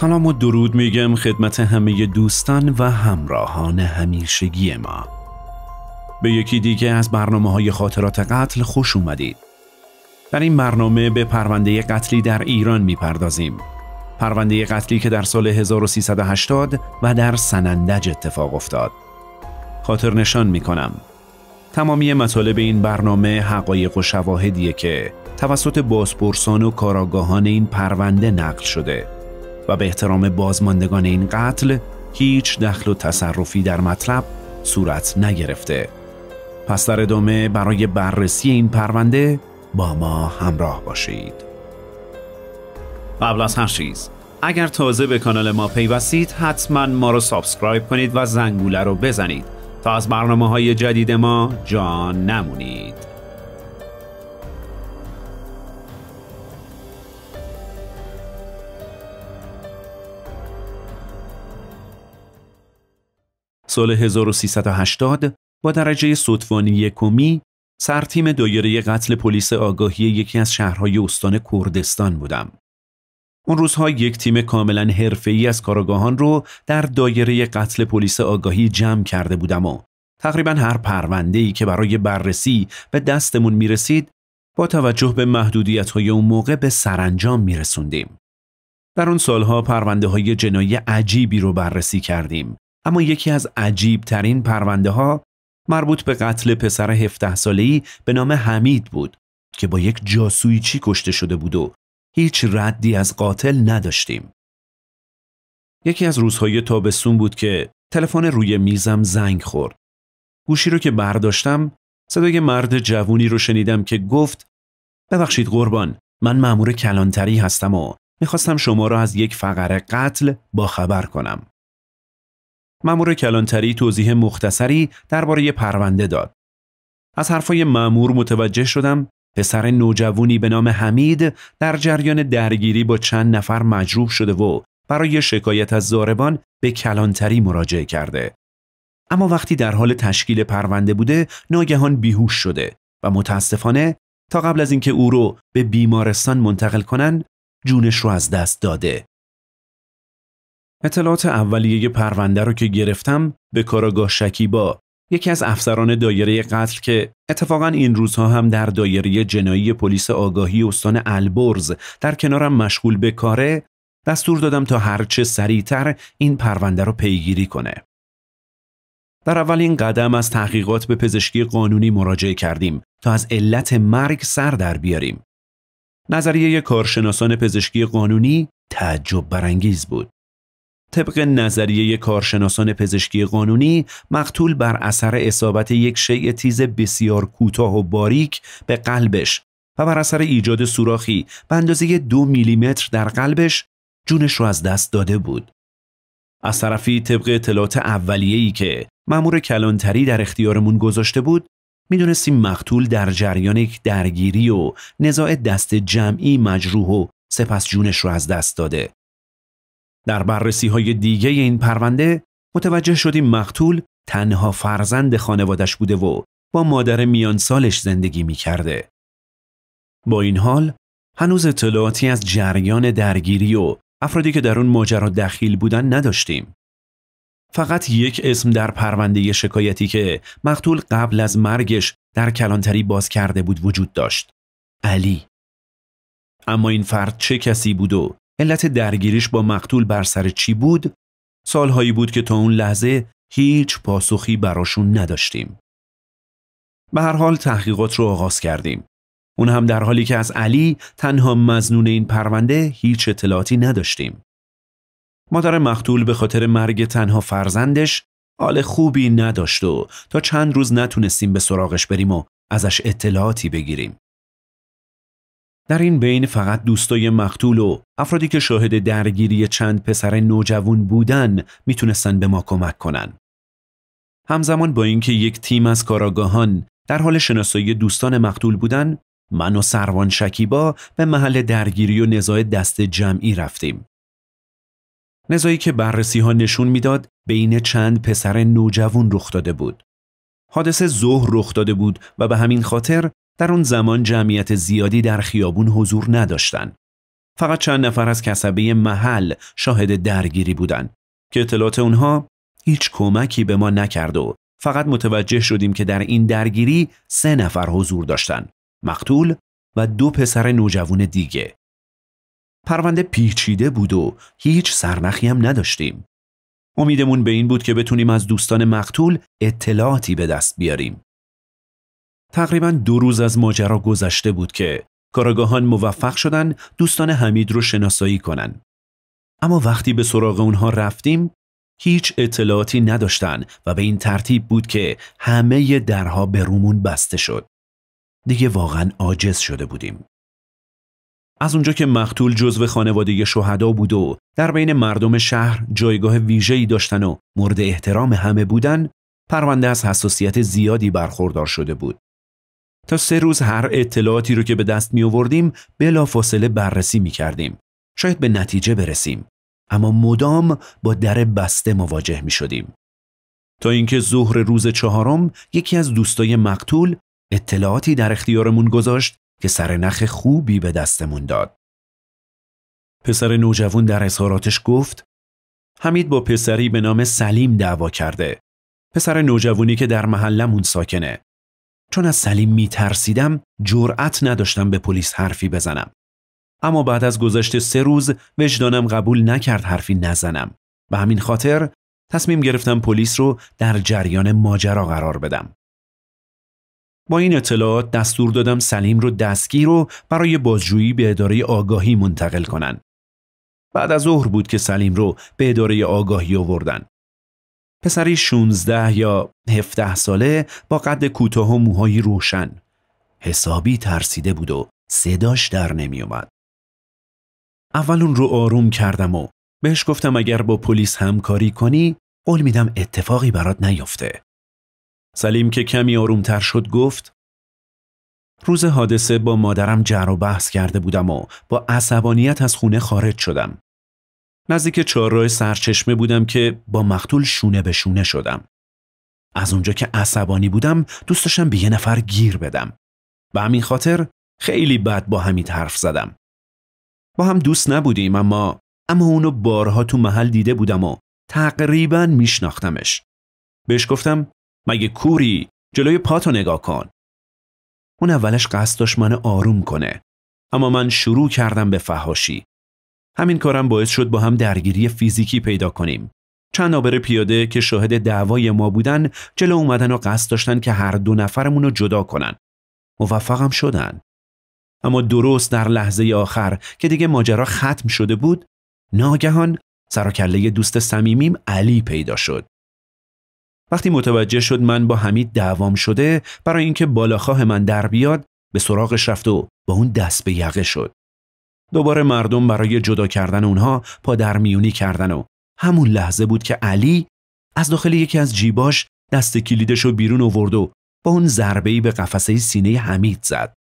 سلام و درود میگم خدمت همه دوستان و همراهان همیشگی ما به یکی دیگه از برنامه های خاطرات قتل خوش اومدید در این برنامه به پرونده قتلی در ایران میپردازیم پرونده قتلی که در سال 1380 و در سنندج اتفاق افتاد خاطر نشان میکنم تمامی مطالب این برنامه حقایق و شواهدیه که توسط بازپرسان و کاراگاهان این پرونده نقل شده و به احترام بازماندگان این قتل هیچ دخل و تصرفی در مطلب صورت نگرفته پس در ادامه برای بررسی این پرونده با ما همراه باشید قبل از هر چیز اگر تازه به کانال ما پیوستید حتما ما رو سابسکرایب کنید و زنگوله رو بزنید تا از برنامه های جدید ما جان نمونید سال 1380 با درجه سطفانی یکمی تیم دایره قتل پلیس آگاهی یکی از شهرهای استان کردستان بودم. اون روزها یک تیم کاملا حرفه‌ای از کارگاهان رو در دایره قتل پلیس آگاهی جمع کرده بودم و تقریبا هر پرونده‌ای که برای بررسی به دستمون میرسید با توجه به محدودیت های اون موقع به سرانجام میرسوندیم. در اون سالها پرونده های جنایی عجیبی رو بررسی کردیم اما یکی از عجیب ترین پرونده ها مربوط به قتل پسر 17 ای به نام حمید بود که با یک جاسویچی کشته شده بود و هیچ ردی از قاتل نداشتیم. یکی از روزهای تابستون بود که تلفن روی میزم زنگ خورد. گوشی رو که برداشتم صدای مرد جوونی رو شنیدم که گفت ببخشید قربان من مأمور کلانتری هستم و میخواستم شما را از یک فقره قتل باخبر کنم. مامور کلانتری توضیح مختصری درباره پرونده داد. از حرفای مامور متوجه شدم پسر نوجوانی به نام حمید در جریان درگیری با چند نفر مجروح شده و برای شکایت از زاربان به کلانتری مراجعه کرده. اما وقتی در حال تشکیل پرونده بوده ناگهان بیهوش شده و متاسفانه تا قبل از اینکه او رو به بیمارستان منتقل کنند جونش رو از دست داده. اطلاعات اولیه پرونده رو که گرفتم به کاراگاه شکیبا یکی از افسران دایره قتل که اتفاقا این روزها هم در دایره جنایی پلیس آگاهی استان البرز در کنارم مشغول به کاره دستور دادم تا هرچه سریعتر این پرونده رو پیگیری کنه. در اولین قدم از تحقیقات به پزشکی قانونی مراجعه کردیم تا از علت مرگ سر در بیاریم. نظریه کارشناسان پزشکی قانونی تعجب برانگیز بود. طبق نظریه کارشناسان پزشکی قانونی مقتول بر اثر اصابت یک شیء تیز بسیار کوتاه و باریک به قلبش و بر اثر ایجاد سوراخی به اندازه دو میلیمتر در قلبش جونش رو از دست داده بود. از طرفی طبق اطلاعات اولیه‌ای که مأمور کلانتری در اختیارمون گذاشته بود میدونستیم مقتول در جریان یک درگیری و نزاع دست جمعی مجروح و سپس جونش رو از دست داده در بررسی های دیگه این پرونده متوجه شدیم مقتول تنها فرزند خانوادش بوده و با مادر میان سالش زندگی می کرده. با این حال هنوز اطلاعاتی از جریان درگیری و افرادی که در اون ماجرا دخیل بودن نداشتیم. فقط یک اسم در پرونده شکایتی که مقتول قبل از مرگش در کلانتری باز کرده بود وجود داشت. علی. اما این فرد چه کسی بود و علت درگیریش با مقتول بر سر چی بود؟ سالهایی بود که تا اون لحظه هیچ پاسخی براشون نداشتیم. به هر حال تحقیقات رو آغاز کردیم. اون هم در حالی که از علی تنها مزنون این پرونده هیچ اطلاعاتی نداشتیم. مادر مقتول به خاطر مرگ تنها فرزندش حال خوبی نداشت و تا چند روز نتونستیم به سراغش بریم و ازش اطلاعاتی بگیریم. در این بین فقط دوستای مقتول و افرادی که شاهد درگیری چند پسر نوجوان بودن میتونستن به ما کمک کنن. همزمان با اینکه یک تیم از کاراگاهان در حال شناسایی دوستان مقتول بودن، من و سروان شکیبا به محل درگیری و نزاع دست جمعی رفتیم. نزایی که بررسی ها نشون میداد بین چند پسر نوجوان رخ داده بود. حادثه ظهر رخ داده بود و به همین خاطر در آن زمان جمعیت زیادی در خیابون حضور نداشتند. فقط چند نفر از کسبه محل شاهد درگیری بودند که اطلاعات اونها هیچ کمکی به ما نکرد و فقط متوجه شدیم که در این درگیری سه نفر حضور داشتند مقتول و دو پسر نوجوان دیگه پرونده پیچیده بود و هیچ سرنخی هم نداشتیم امیدمون به این بود که بتونیم از دوستان مقتول اطلاعاتی به دست بیاریم تقریبا دو روز از ماجرا گذشته بود که کارگاهان موفق شدن دوستان حمید رو شناسایی کنن. اما وقتی به سراغ اونها رفتیم هیچ اطلاعاتی نداشتن و به این ترتیب بود که همه درها به رومون بسته شد. دیگه واقعا عاجز شده بودیم. از اونجا که مقتول جزو خانواده شهدا بود و در بین مردم شهر جایگاه ویژه‌ای داشتن و مورد احترام همه بودن، پرونده از حساسیت زیادی برخوردار شده بود. تا سه روز هر اطلاعاتی رو که به دست می آوردیم فاصله بررسی می کردیم. شاید به نتیجه برسیم. اما مدام با در بسته مواجه می شدیم. تا اینکه ظهر روز چهارم یکی از دوستای مقتول اطلاعاتی در اختیارمون گذاشت که سرنخ خوبی به دستمون داد. پسر نوجوان در اظهاراتش گفت حمید با پسری به نام سلیم دعوا کرده. پسر نوجوانی که در محلمون ساکنه. چون از سلیم میترسیدم جرأت نداشتم به پلیس حرفی بزنم اما بعد از گذشت سه روز وجدانم قبول نکرد حرفی نزنم به همین خاطر تصمیم گرفتم پلیس رو در جریان ماجرا قرار بدم با این اطلاعات دستور دادم سلیم رو دستگیر رو برای بازجویی به اداره آگاهی منتقل کنن بعد از ظهر بود که سلیم رو به اداره آگاهی آوردن پسری 16 یا 17 ساله با قد کوتاه و موهایی روشن حسابی ترسیده بود و صداش در نمیومد. اول اون رو آروم کردم و بهش گفتم اگر با پلیس همکاری کنی قول میدم اتفاقی برات نیفته. سلیم که کمی آرومتر شد گفت روز حادثه با مادرم جر و بحث کرده بودم و با عصبانیت از خونه خارج شدم. نزدیک چهارراه سرچشمه بودم که با مقتول شونه به شونه شدم. از اونجا که عصبانی بودم دوست داشتم به یه نفر گیر بدم. به همین خاطر خیلی بد با همین حرف زدم. با هم دوست نبودیم اما اما اونو بارها تو محل دیده بودم و تقریبا میشناختمش. بهش گفتم مگه کوری جلوی پاتو نگاه کن. اون اولش قصد داشت من آروم کنه اما من شروع کردم به فهاشی. همین کارم باعث شد با هم درگیری فیزیکی پیدا کنیم چند آبر پیاده که شاهد دعوای ما بودن جلو اومدن و قصد داشتن که هر دو نفرمون رو جدا کنن موفقم شدن اما درست در لحظه آخر که دیگه ماجرا ختم شده بود ناگهان سر کله دوست صمیمیم علی پیدا شد وقتی متوجه شد من با حمید دعوام شده برای اینکه بالاخواه من در بیاد به سراغش رفت و با اون دست به یقه شد دوباره مردم برای جدا کردن اونها پا در میونی کردن و همون لحظه بود که علی از داخل یکی از جیباش دست کلیدش رو بیرون آورد و با اون ضربه‌ای به قفسه سینه حمید زد.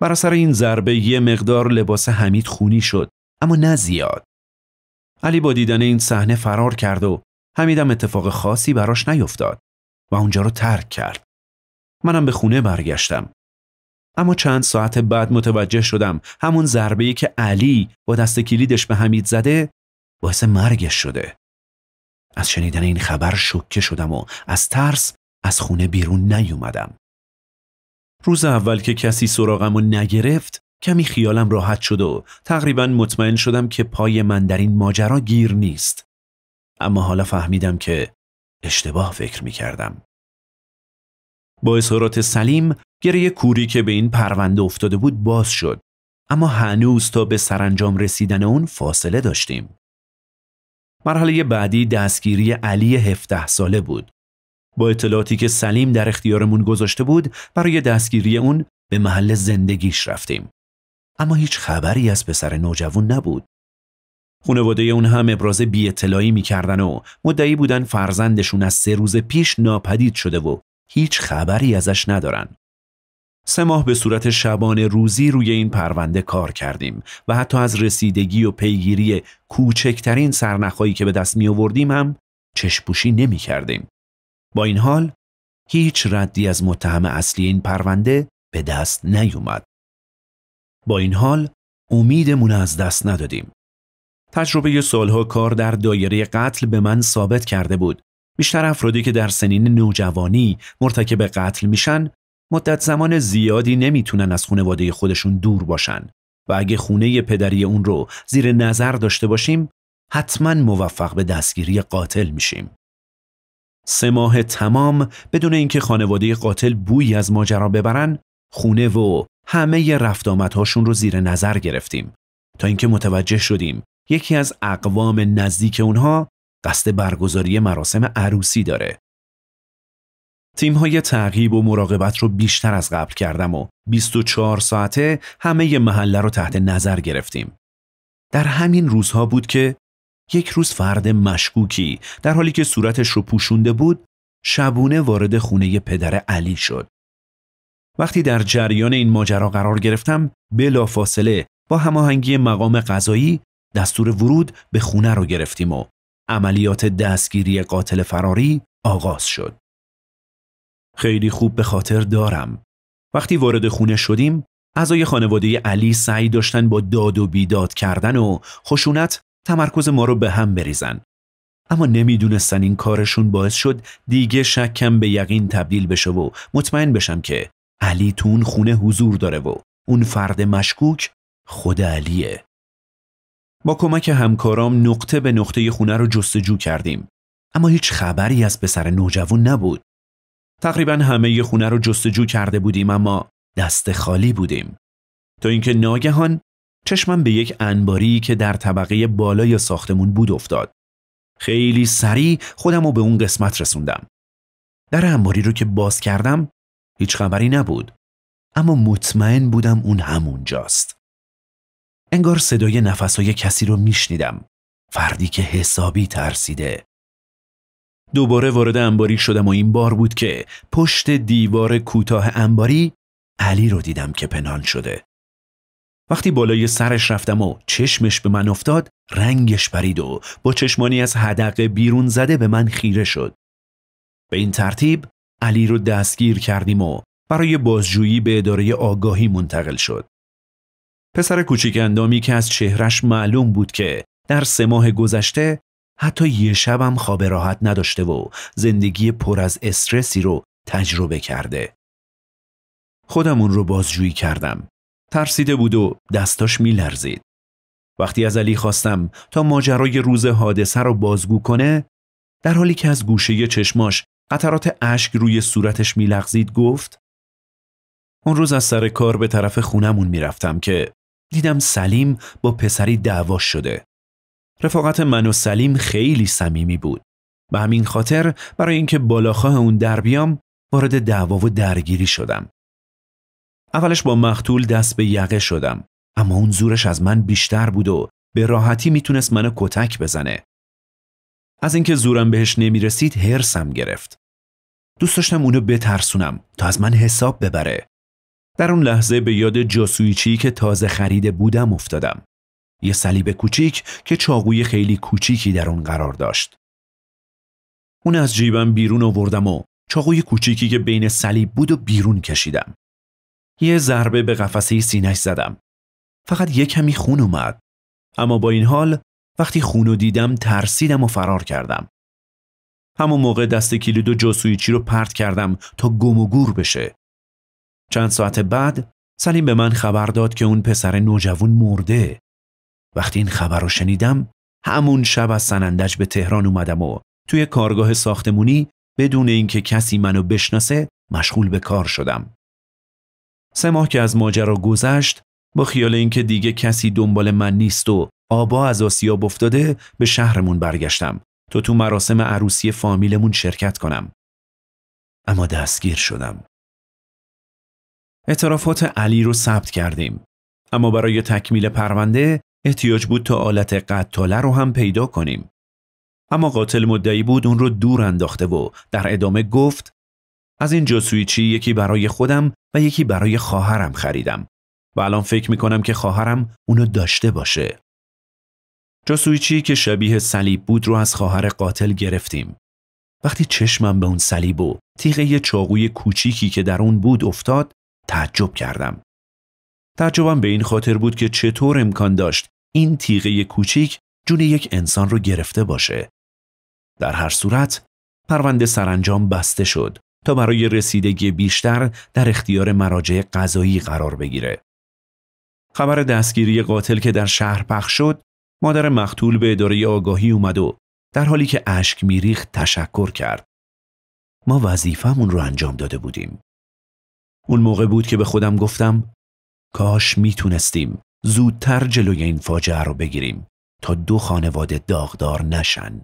بر اثر این ضربه یه مقدار لباس حمید خونی شد اما نه زیاد. علی با دیدن این صحنه فرار کرد و حمیدم اتفاق خاصی براش نیفتاد و اونجا رو ترک کرد. منم به خونه برگشتم اما چند ساعت بعد متوجه شدم همون ضربه‌ای که علی با دست کلیدش به حمید زده باعث مرگش شده. از شنیدن این خبر شکه شدم و از ترس از خونه بیرون نیومدم. روز اول که کسی سراغم و نگرفت کمی خیالم راحت شد و تقریبا مطمئن شدم که پای من در این ماجرا گیر نیست. اما حالا فهمیدم که اشتباه فکر می کردم. با اظهارات سلیم گره کوری که به این پرونده افتاده بود باز شد اما هنوز تا به سرانجام رسیدن اون فاصله داشتیم مرحله بعدی دستگیری علی 17 ساله بود با اطلاعاتی که سلیم در اختیارمون گذاشته بود برای دستگیری اون به محل زندگیش رفتیم اما هیچ خبری از پسر نوجوان نبود خانواده اون هم ابراز بی اطلاعی میکردن و مدعی بودن فرزندشون از سه روز پیش ناپدید شده و هیچ خبری ازش ندارن. سه ماه به صورت شبانه روزی روی این پرونده کار کردیم و حتی از رسیدگی و پیگیری کوچکترین سرنخهایی که به دست می آوردیم هم چشپوشی نمی کردیم. با این حال هیچ ردی از متهم اصلی این پرونده به دست نیومد. با این حال امیدمون از دست ندادیم. تجربه سالها کار در دایره قتل به من ثابت کرده بود بیشتر افرادی که در سنین نوجوانی مرتکب قتل میشن مدت زمان زیادی نمیتونن از خانواده خودشون دور باشن و اگه خونه پدری اون رو زیر نظر داشته باشیم حتما موفق به دستگیری قاتل میشیم. سه ماه تمام بدون اینکه خانواده قاتل بویی از ماجرا ببرن خونه و همه رفت آمدهاشون رو زیر نظر گرفتیم تا اینکه متوجه شدیم یکی از اقوام نزدیک اونها قصد برگزاری مراسم عروسی داره. تیم های و مراقبت رو بیشتر از قبل کردم و 24 ساعته همه ی محله رو تحت نظر گرفتیم. در همین روزها بود که یک روز فرد مشکوکی در حالی که صورتش رو پوشونده بود شبونه وارد خونه پدر علی شد. وقتی در جریان این ماجرا قرار گرفتم فاصله با هماهنگی مقام قضایی دستور ورود به خونه رو گرفتیم و عملیات دستگیری قاتل فراری آغاز شد. خیلی خوب به خاطر دارم. وقتی وارد خونه شدیم، اعضای خانواده علی سعی داشتن با داد و بیداد کردن و خشونت تمرکز ما رو به هم بریزن. اما نمیدونستن این کارشون باعث شد دیگه شکم به یقین تبدیل بشه و مطمئن بشم که علی تون خونه حضور داره و اون فرد مشکوک خود علیه. با کمک همکارام نقطه به نقطه خونه رو جستجو کردیم. اما هیچ خبری از پسر نوجوان نبود. تقریبا همه خونه رو جستجو کرده بودیم اما دست خالی بودیم. تا اینکه ناگهان چشمم به یک انباری که در طبقه بالای ساختمون بود افتاد. خیلی سریع خودم رو به اون قسمت رسوندم. در انباری رو که باز کردم هیچ خبری نبود. اما مطمئن بودم اون همونجاست. انگار صدای نفسای کسی رو میشنیدم. فردی که حسابی ترسیده. دوباره وارد انباری شدم و این بار بود که پشت دیوار کوتاه انباری علی رو دیدم که پنهان شده. وقتی بالای سرش رفتم و چشمش به من افتاد رنگش پرید و با چشمانی از هدق بیرون زده به من خیره شد. به این ترتیب علی رو دستگیر کردیم و برای بازجویی به اداره آگاهی منتقل شد. پسر کوچیک اندامی که از چهرش معلوم بود که در سه ماه گذشته حتی یه شبم خواب راحت نداشته و زندگی پر از استرسی رو تجربه کرده. خودمون رو بازجویی کردم. ترسیده بود و دستاش میلرزید. وقتی از علی خواستم تا ماجرای روز حادثه رو بازگو کنه، در حالی که از گوشه چشماش قطرات اشک روی صورتش میلغزید گفت: اون روز از سر کار به طرف خونمون میرفتم که دیدم سلیم با پسری دعوا شده. رفاقت من و سلیم خیلی صمیمی بود. به همین خاطر برای اینکه بالاخواه اون در بیام وارد دعوا و درگیری شدم. اولش با مختول دست به یقه شدم اما اون زورش از من بیشتر بود و به راحتی میتونست منو کتک بزنه. از اینکه زورم بهش نمیرسید هرسم گرفت. دوست داشتم اونو بترسونم تا از من حساب ببره. در اون لحظه به یاد جاسویچی که تازه خریده بودم افتادم. یه صلیب کوچیک که چاقوی خیلی کوچیکی در اون قرار داشت. اون از جیبم بیرون آوردم و چاقوی کوچیکی که بین صلیب بود و بیرون کشیدم. یه ضربه به قفسه سینش زدم. فقط یه کمی خون اومد. اما با این حال وقتی خونو دیدم ترسیدم و فرار کردم. همون موقع دست کلید و جاسویچی رو پرت کردم تا گم و گور بشه. چند ساعت بعد سلیم به من خبر داد که اون پسر نوجوان مرده. وقتی این خبر رو شنیدم همون شب از سنندج به تهران اومدم و توی کارگاه ساختمونی بدون اینکه کسی منو بشناسه مشغول به کار شدم. سه ماه که از ماجرا گذشت با خیال اینکه دیگه کسی دنبال من نیست و آبا از آسیاب افتاده به شهرمون برگشتم تا تو مراسم عروسی فامیلمون شرکت کنم. اما دستگیر شدم. اعترافات علی رو ثبت کردیم اما برای تکمیل پرونده احتیاج بود تا آلت قتاله رو هم پیدا کنیم اما قاتل مدعی بود اون رو دور انداخته و در ادامه گفت از این جاسویچی یکی برای خودم و یکی برای خواهرم خریدم و الان فکر میکنم که خواهرم اونو داشته باشه جاسویچی که شبیه صلیب بود رو از خواهر قاتل گرفتیم وقتی چشمم به اون صلیب و تیغه چاقوی کوچیکی که در اون بود افتاد تعجب کردم. تعجبم به این خاطر بود که چطور امکان داشت این تیغه کوچیک جون یک انسان رو گرفته باشه. در هر صورت پرونده سرانجام بسته شد تا برای رسیدگی بیشتر در اختیار مراجع قضایی قرار بگیره. خبر دستگیری قاتل که در شهر پخش شد، مادر مقتول به اداره آگاهی اومد و در حالی که اشک میریخت تشکر کرد. ما وظیفهمون رو انجام داده بودیم. اون موقع بود که به خودم گفتم کاش میتونستیم زودتر جلوی این فاجعه رو بگیریم تا دو خانواده داغدار نشن.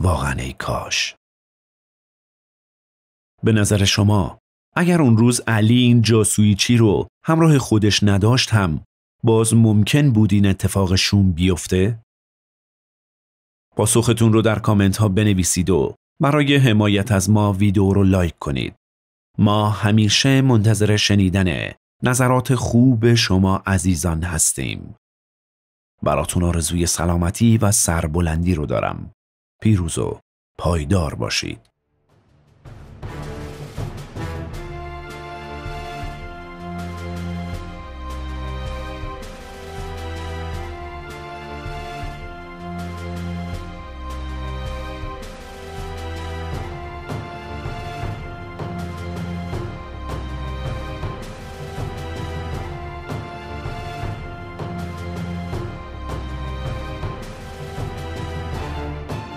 واقعا ای کاش. به نظر شما اگر اون روز علی این جاسویچی رو همراه خودش نداشت هم باز ممکن بود این اتفاق بیفته؟ پاسختون رو در کامنت ها بنویسید و برای حمایت از ما ویدیو رو لایک کنید. ما همیشه منتظر شنیدن نظرات خوب شما عزیزان هستیم. براتون آرزوی سلامتی و سربلندی رو دارم. پیروز و پایدار باشید.